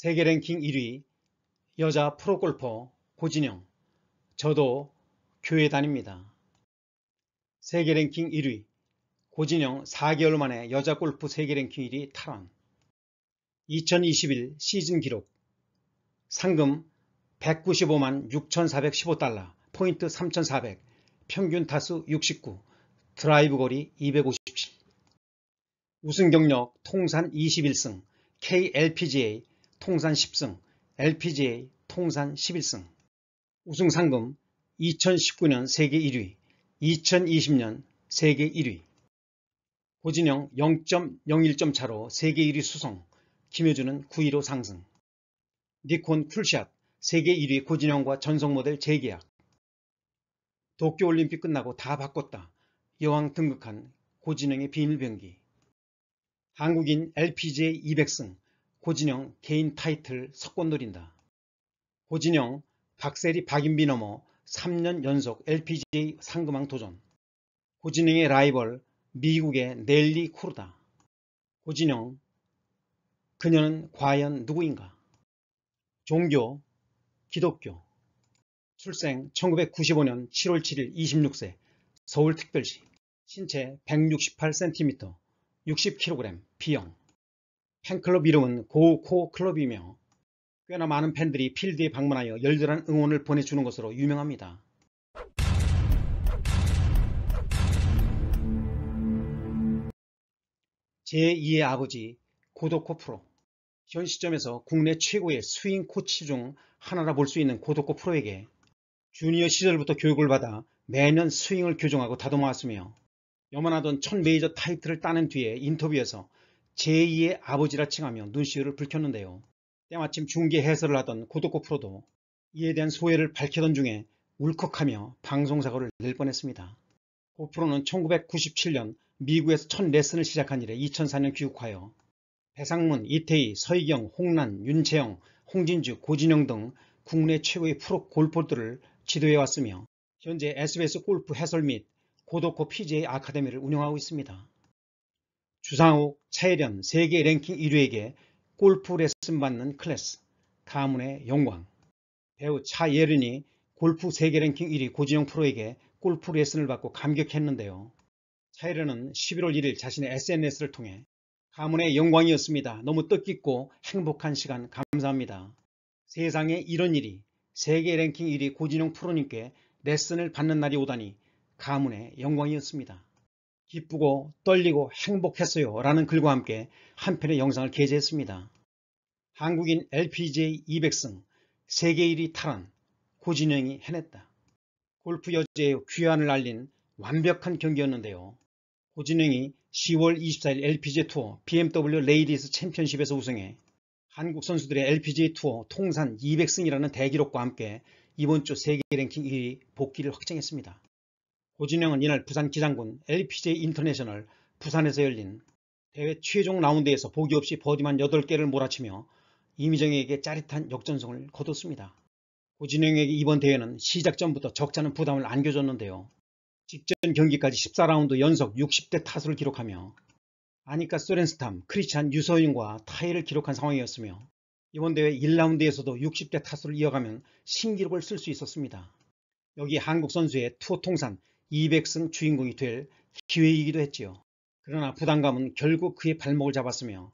세계 랭킹 1위 여자 프로골퍼 고진영 저도 교회 다닙니다. 세계 랭킹 1위 고진영 4개월 만에 여자 골프 세계 랭킹 1위 탈환 2021 시즌 기록 상금 195만 6,415달러 포인트 3,400 평균 타수 69 드라이브 거리 257 우승 경력 통산 21승 KLPGA 통산 10승, LPGA 통산 11승. 우승 상금 2019년 세계 1위, 2020년 세계 1위. 고진영 0.01점 차로 세계 1위 수성, 김효준은 9위로 상승. 니콘 쿨샷 세계 1위 고진영과 전속 모델 재계약. 도쿄올림픽 끝나고 다 바꿨다. 여왕 등극한 고진영의 비밀병기. 한국인 LPGA 200승, 고진영 개인 타이틀 석권 노린다. 고진영, 박세리, 박인비 넘어 3년 연속 LPGA 상금왕 도전. 고진영의 라이벌 미국의 넬리 쿠르다. 고진영, 그녀는 과연 누구인가? 종교, 기독교. 출생 1995년 7월 7일 26세 서울특별시 신체 168cm 60kg 비형 팬클럽 이름은 고코 클럽이며 꽤나 많은 팬들이 필드에 방문하여 열렬한 응원을 보내주는 것으로 유명합니다. 제2의 아버지 고도코 프로 현 시점에서 국내 최고의 스윙 코치 중 하나라 볼 수 있는 고도코 프로에게 주니어 시절부터 교육을 받아 매년 스윙을 교정하고 다듬어왔으며 염원하던 첫 메이저 타이틀을 따낸 뒤에 인터뷰에서 제2의 아버지라 칭하며 눈시울을 붉혔는데요. 때마침 중계 해설을 하던 고독코 프로도 이에 대한 소회를 밝혀던 중에 울컥하며 방송사고를 낼 뻔했습니다. 고 프로는 1997년 미국에서 첫 레슨을 시작한 이래 2004년 귀국하여 배상문, 이태희, 서희경, 홍란, 윤채영, 홍진주, 고진영 등 국내 최고의 프로 골퍼들을 지도해왔으며 현재 SBS 골프 해설 및 고도코 PGA 아카데미를 운영하고 있습니다. 주상욱, 차혜련 세계 랭킹 1위에게 골프 레슨 받는 클래스 가문의 영광 배우 차예린이 골프 세계 랭킹 1위 고지영 프로에게 골프 레슨을 받고 감격했는데요. 차예련은 11월 1일 자신의 SNS를 통해 가문의 영광이었습니다. 너무 뜻깊고 행복한 시간 감사합니다. 세상에 이런 일이 세계 랭킹 1위 고진영 프로님께 레슨을 받는 날이 오다니 가문의 영광이었습니다. 기쁘고 떨리고 행복했어요 라는 글과 함께 한 편의 영상을 게재했습니다. 한국인 LPGA 200승, 세계 1위 탈환, 고진영이 해냈다. 골프 여제의 귀환을 알린 완벽한 경기였는데요. 고진영이 10월 24일 LPGA 투어 BMW 레이디스 챔피언십에서 우승해 한국 선수들의 LPGA 투어 통산 200승이라는 대기록과 함께 이번 주 세계 랭킹 1위 복귀를 확정했습니다. 고진영은 이날 부산 기장군 LPJ 인터내셔널 부산에서 열린 대회 최종 라운드에서 보기 없이 버디만 8개를 몰아치며 이미정에게 짜릿한 역전승을 거뒀습니다. 고진영에게 이번 대회는 시작 전부터 적잖은 부담을 안겨줬는데요. 직전 경기까지 14라운드 연속 60대 타수를 기록하며 아니까 소렌스탐, 크리찬 유서윤과 타이를 기록한 상황이었으며 이번 대회 1라운드에서도 60대 타수를 이어가면 신기록을 쓸 수 있었습니다. 여기 한국 선수의 투어 통산 2 0 0승 주인공이 될 기회이기도 했지요. 그러나 부담감은 결국 그의 발목을 잡았으며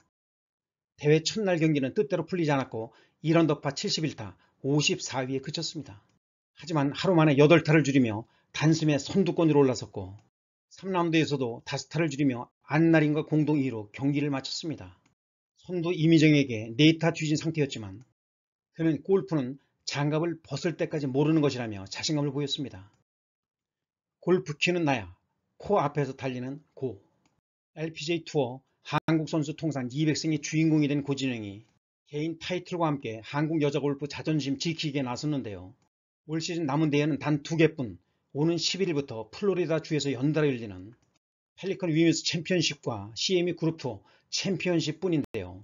대회 첫날 경기는 뜻대로 풀리지 않았고 1런 더파 71타 54위에 그쳤습니다. 하지만 하루 만에 8타를 줄이며 단숨에 선두권으로 올라섰고 3라운드에서도 5타를 줄이며 안나린과 공동 2위로 경기를 마쳤습니다. 선두 이미정에게 4타 뒤진 상태였지만 그는 골프는 장갑을 벗을 때까지 모르는 것이라며 자신감을 보였습니다. 골프치는 나야. 코앞에서 달리는 고. LPGA 투어 한국 선수 통산 200승의 주인공이 된 고진영이 개인 타이틀과 함께 한국 여자 골프 자존심 지키기에 나섰는데요. 올 시즌 남은 대회는 단 두 개뿐 오는 11일부터 플로리다 주에서 연달아 열리는 펠리컨 위미스 챔피언십과 CME 그룹 투어 챔피언십 뿐인데요.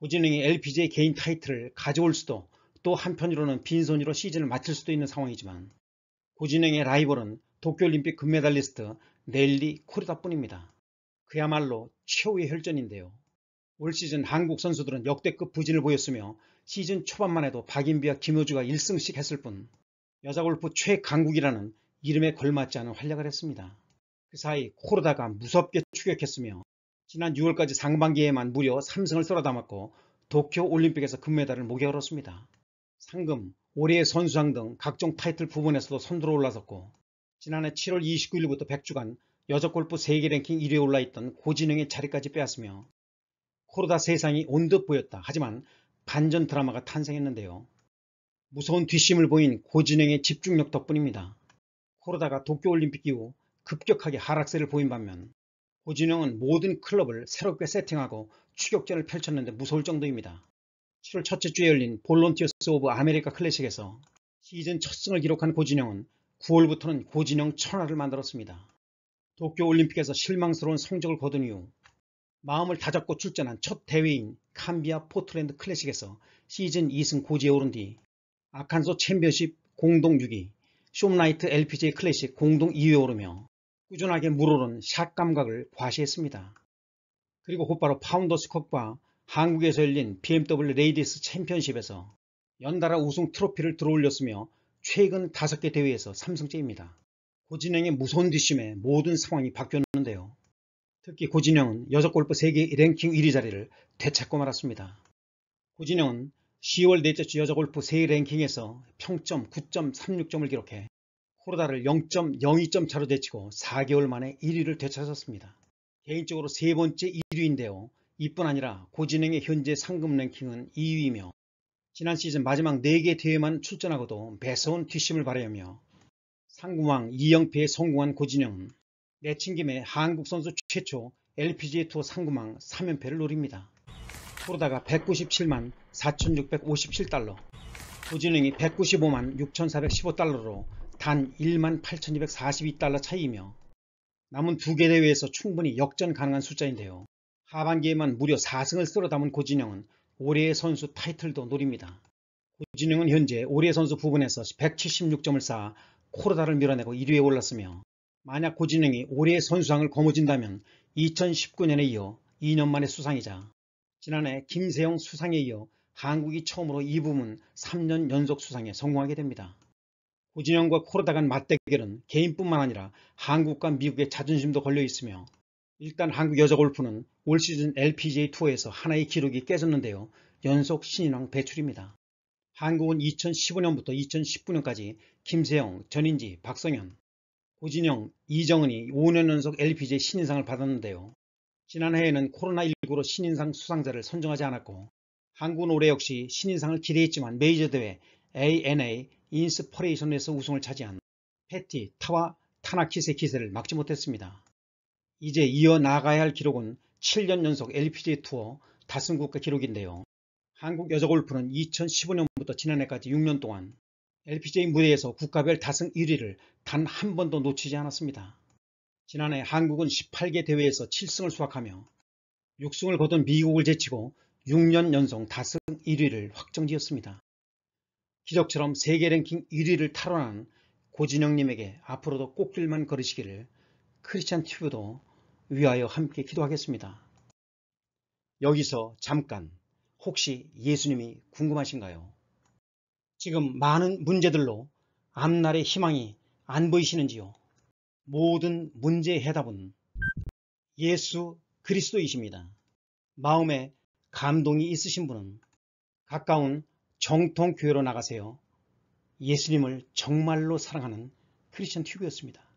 고진영이 LPGA 개인 타이틀을 가져올 수도 또 한편으로는 빈손으로 시즌을 마칠 수도 있는 상황이지만 고진영의 라이벌은 도쿄올림픽 금메달리스트 넬리 코리다뿐입니다. 그야말로 최후의 혈전인데요. 올 시즌 한국 선수들은 역대급 부진을 보였으며 시즌 초반만 해도 박인비와 김효주가 1승씩 했을 뿐 여자 골프 최강국이라는 이름에 걸맞지 않은 활약을 했습니다. 그 사이 코르다가 무섭게 추격했으며 지난 6월까지 상반기에만 무려 3승을 쏟아담았고 도쿄올림픽에서 금메달을 목에 걸었습니다. 상금, 올해의 선수상 등 각종 타이틀 부분에서도 선두로 올라섰고 지난해 7월 29일부터 100주간 여자골프 세계 랭킹 1위에 올라있던 고진영의 자리까지 빼앗으며 코로다 세상이 온 듯 보였다. 하지만 반전 드라마가 탄생했는데요. 무서운 뒷심을 보인 고진영의 집중력 덕분입니다. 코로다가 도쿄올림픽 이후 급격하게 하락세를 보인 반면 고진영은 모든 클럽을 새롭게 세팅하고 추격전을 펼쳤는데 무서울 정도입니다. 7월 첫째 주에 열린 볼론티어스 오브 아메리카 클래식에서 시즌 첫 승을 기록한 고진영은 9월부터는 고진영 천하를 만들었습니다. 도쿄올림픽에서 실망스러운 성적을 거둔 이후 마음을 다잡고 출전한 첫 대회인 캄비아 포트랜드 클래식에서 시즌 2승 고지에 오른 뒤 아칸소 챔피언십 공동 6위, 쇼나이트 LPGA 클래식 공동 2위에 오르며 꾸준하게 물오른 샷 감각을 과시했습니다. 그리고 곧바로 파운더스컵과 한국에서 열린 BMW 레이디스 챔피언십에서 연달아 우승 트로피를 들어올렸으며 최근 다섯 개 대회에서 3승째입니다. 고진영의 무서운 뒷심에 모든 상황이 바뀌었는데요. 특히 고진영은 여섯 골프 세계 랭킹 1위 자리를 되찾고 말았습니다. 고진영은 10월 넷째 주 여자 골프 세계 랭킹에서 평점 9.36점을 기록해 코로다를 0.02점 차로 제치고 4개월 만에 1위를 되찾았습니다. 개인적으로 세 번째 1위인데요. 이뿐 아니라 고진영의 현재 상금 랭킹은 2위이며 지난 시즌 마지막 4개 대회만 출전하고도 배서운 뒷심을 바라며 상금왕 이영패에 성공한 고진영은 내친김에 한국 선수 최초 LPGA 투어 상금왕 3연패를 노립니다. 토르다가 197만 4,657달러, 고진영이 195만 6,415달러로 단 1만 8,242달러 차이이며 남은 두 개 대회에서 충분히 역전 가능한 숫자인데요. 하반기에만 무려 4승을 쓸어 담은 고진영은 올해의 선수 타이틀도 노립니다. 고진영은 현재 올해의 선수 부분에서 176점을 쌓아 코르다를 밀어내고 1위에 올랐으며 만약 고진영이 올해의 선수상을 거머쥔다면 2019년에 이어 2년 만의 수상이자 지난해 김세영 수상에 이어 한국이 처음으로 이 부문 3년 연속 수상에 성공하게 됩니다. 고진영과 코르다 간 맞대결은 개인뿐만 아니라 한국과 미국의 자존심도 걸려 있으며 일단 한국 여자 골프는 올 시즌 LPGA 투어에서 하나의 기록이 깨졌는데요. 연속 신인왕 배출입니다. 한국은 2015년부터 2019년까지 김세영, 전인지, 박성현, 고진영, 이정은이 5년 연속 LPGA 신인상을 받았는데요. 지난해에는 코로나19로 신인상 수상자를 선정하지 않았고 한국은 올해 역시 신인상을 기대했지만 메이저 대회 ANA 인스퍼레이션에서 우승을 차지한 패티, 타와 타나키스의 기세를 막지 못했습니다. 이제 이어나가야 할 기록은 7년 연속 LPGA 투어 다승국가 기록인데요. 한국 여자골프는 2015년부터 지난해까지 6년 동안 LPGA 무대에서 국가별 다승 1위를 단 한 번도 놓치지 않았습니다. 지난해 한국은 18개 대회에서 7승을 수확하며 6승을 거둔 미국을 제치고 6년 연속 다승 1위를 확정지었습니다. 기적처럼 세계 랭킹 1위를 탈환한 고진영님에게 앞으로도 꽃길만 걸으시기를 크리스찬 튜브도 위하여 함께 기도하겠습니다. 여기서 잠깐 혹시 예수님이 궁금하신가요? 지금 많은 문제들로 앞날의 희망이 안 보이시는지요? 모든 문제의 해답은 예수 그리스도이십니다. 마음에 감동이 있으신 분은 가까운 정통교회로 나가세요. 예수님을 정말로 사랑하는 크리스천 튜브였습니다.